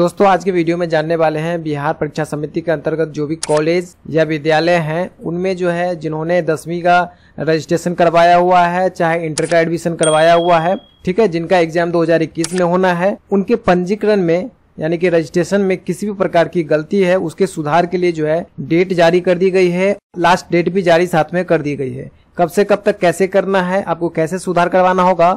दोस्तों आज के वीडियो में जानने वाले हैं बिहार परीक्षा समिति के अंतर्गत जो भी कॉलेज या विद्यालय हैं उनमें जो है जिन्होंने दसवीं का रजिस्ट्रेशन करवाया हुआ है चाहे इंटर का एडमिशन करवाया हुआ है ठीक है जिनका एग्जाम 2021 में होना है उनके पंजीकरण में यानी कि रजिस्ट्रेशन में किसी भी प्रकार की गलती है उसके सुधार के लिए जो है डेट जारी कर दी गई है लास्ट डेट भी जारी साथ में कर दी गई है कब से कब तक कैसे करना है आपको कैसे सुधार करवाना होगा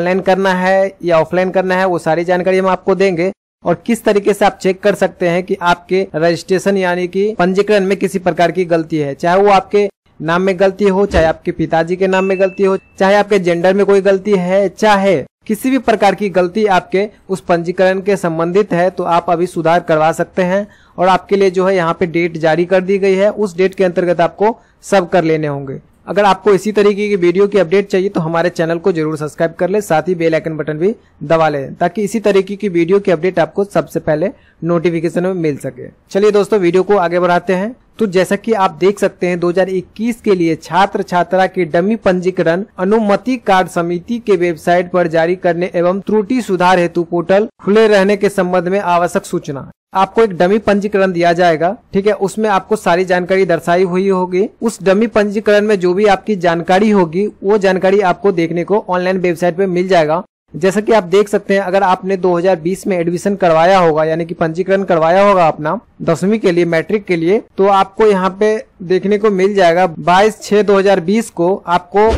ऑनलाइन करना है या ऑफलाइन करना है वो सारी जानकारी हम आपको देंगे और किस तरीके से आप चेक कर सकते हैं कि आपके रजिस्ट्रेशन यानी कि पंजीकरण में किसी प्रकार की गलती है चाहे वो आपके नाम में गलती हो चाहे आपके पिताजी के नाम में गलती हो चाहे आपके जेंडर में कोई गलती है चाहे किसी भी प्रकार की गलती आपके उस पंजीकरण के संबंधित है तो आप अभी सुधार करवा सकते हैं और आपके लिए जो है यहाँ पे डेट जारी कर दी गई है उस डेट के अंतर्गत आपको सब कर लेने होंगे अगर आपको इसी तरीके की वीडियो की अपडेट चाहिए तो हमारे चैनल को जरूर सब्सक्राइब कर ले साथ ही बेल आइकन बटन भी दबा ले ताकि इसी तरीके की वीडियो की अपडेट आपको सबसे पहले नोटिफिकेशन में मिल सके चलिए दोस्तों वीडियो को आगे बढ़ाते हैं तो जैसा कि आप देख सकते हैं 2021 के लिए छात्र छात्रा के डमी पंजीकरण अनुमति कार्ड समिति के वेबसाइट पर जारी करने एवं त्रुटि सुधार हेतु पोर्टल खुले रहने के संबंध में आवश्यक सूचना आपको एक डमी पंजीकरण दिया जाएगा ठीक है उसमें आपको सारी जानकारी दर्शाई हुई होगी उस डमी पंजीकरण में जो भी आपकी जानकारी होगी वो जानकारी आपको देखने को ऑनलाइन वेबसाइट पे मिल जाएगा जैसा कि आप देख सकते हैं अगर आपने 2020 में एडमिशन करवाया होगा यानी कि पंजीकरण करवाया होगा अपना दसवीं के लिए मैट्रिक के लिए तो आपको यहाँ पे देखने को मिल जाएगा 22 छः 2020 को आपको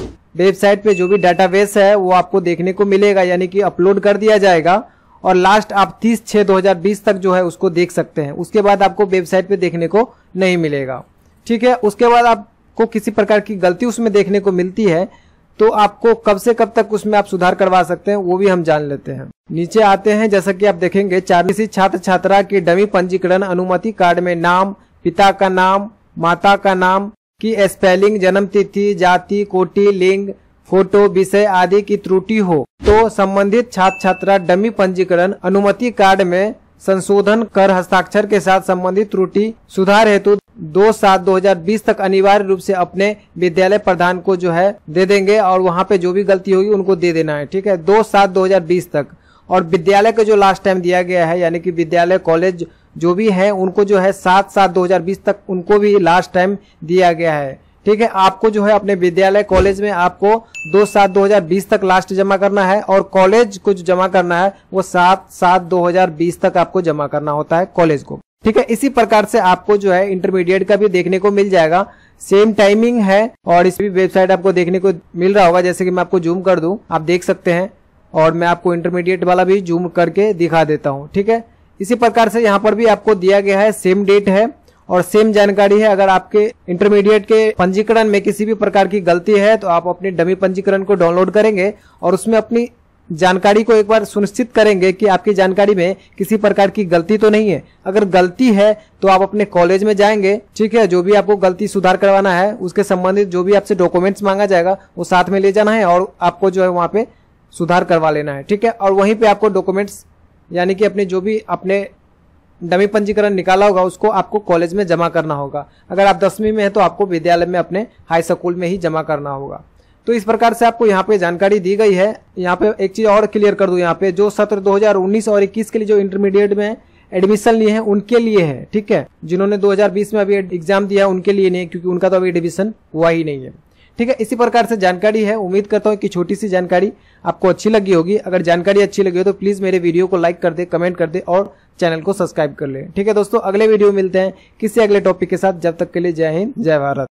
वेबसाइट पे जो भी डाटाबेस है वो आपको देखने को मिलेगा यानी कि अपलोड कर दिया जाएगा और लास्ट आप तीस छः दो तक जो है उसको देख सकते हैं उसके बाद आपको वेबसाइट पे देखने को नहीं मिलेगा ठीक है उसके बाद आपको किसी प्रकार की गलती उसमें देखने को मिलती है तो आपको कब से कब तक उसमें आप सुधार करवा सकते हैं वो भी हम जान लेते हैं नीचे आते हैं जैसा कि आप देखेंगे चालीसी छात्र छात्रा के डमी पंजीकरण अनुमति कार्ड में नाम पिता का नाम माता का नाम की स्पेलिंग जन्म तिथि जाति कोटि लिंग फोटो विषय आदि की त्रुटि हो तो संबंधित छात्र छात्रा डमी पंजीकरण अनुमति कार्ड में संशोधन कर हस्ताक्षर के साथ संबंधित त्रुटि सुधार हेतु दो सात दो हजार बीस तक अनिवार्य रूप से अपने विद्यालय प्रधान को जो है दे देंगे और वहाँ पे जो भी गलती होगी उनको दे देना है ठीक है दो सात दो हजार बीस तक और विद्यालय का जो लास्ट टाइम दिया गया है यानी कि विद्यालय कॉलेज जो भी है उनको जो है सात सात दो हजार बीस तक उनको भी लास्ट टाइम दिया गया है ठीक है आपको जो है अपने विद्यालय कॉलेज में आपको दो सात दो हजार बीस तक लास्ट जमा करना है और कॉलेज को जो जमा करना है वो सात सात दो हजार बीस तक आपको जमा करना होता है कॉलेज को ठीक है इसी प्रकार से आपको जो है इंटरमीडिएट का भी देखने को मिल जाएगा सेम टाइमिंग है और इस भी वेबसाइट आपको देखने को मिल रहा होगा जैसे कि मैं आपको जूम कर दू आप देख सकते हैं और मैं आपको इंटरमीडिएट वाला भी जूम करके दिखा देता हूँ ठीक है इसी प्रकार से यहाँ पर भी आपको दिया गया है सेम डेट है और सेम जानकारी है अगर आपके इंटरमीडिएट के पंजीकरण में किसी भी प्रकार की गलती है तो आप अपने डमी पंजीकरण को डाउनलोड करेंगे और उसमें अपनी जानकारी को एक बार सुनिश्चित करेंगे कि आपकी जानकारी में किसी प्रकार की गलती तो नहीं है अगर गलती है तो आप अपने कॉलेज में जाएंगे ठीक है जो भी आपको गलती सुधार करवाना है उसके संबंधित जो भी आपसे डॉक्यूमेंट्स मांगा जाएगा वो साथ में ले जाना है और आपको जो है वहाँ पे सुधार करवा लेना है ठीक है और वहीं पे आपको डॉक्यूमेंट्स यानी कि अपने जो भी अपने डमी पंजीकरण निकाला होगा उसको आपको कॉलेज में जमा करना होगा अगर आप दसवीं में है तो आपको विद्यालय में अपने हाई स्कूल में ही जमा करना होगा तो इस प्रकार से आपको यहाँ पे जानकारी दी गई है यहाँ पे एक चीज़ और क्लियर कर दूँ यहाँ पे जो सत्र 2019 और 21 के लिए जो इंटरमीडिएट में एडमिशन लिए हैं उनके लिए है ठीक है जिन्होंने 2020 में अभी एग्जाम दिया उनके लिए नहीं क्योंकि उनका तो अभी एडमिशन हुआ ही नहीं है ठीक है इसी प्रकार से जानकारी है उम्मीद करता हूँ कि छोटी सी जानकारी आपको अच्छी लगी होगी अगर जानकारी अच्छी लगी हो तो प्लीज़ मेरे वीडियो को लाइक कर दे कमेंट कर दे और चैनल को सब्सक्राइब कर ले ठीक है दोस्तों अगले वीडियो मिलते हैं किसी अगले टॉपिक के साथ जब तक के लिए जय हिंद जय भारत